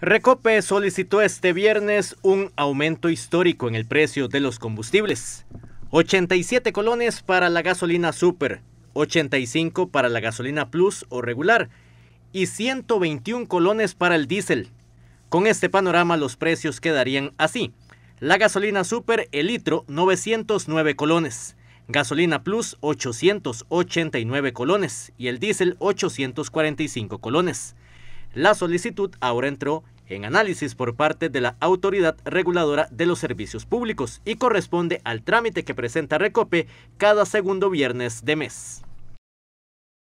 Recope solicitó este viernes un aumento histórico en el precio de los combustibles. 87 colones para la gasolina super, 85 para la gasolina plus o regular y 121 colones para el diésel. Con este panorama los precios quedarían así. La gasolina super el litro 909 colones, gasolina plus 889 colones y el diésel 845 colones. La solicitud ahora entró en análisis por parte de la Autoridad Reguladora de los Servicios Públicos y corresponde al trámite que presenta Recope cada segundo viernes de mes.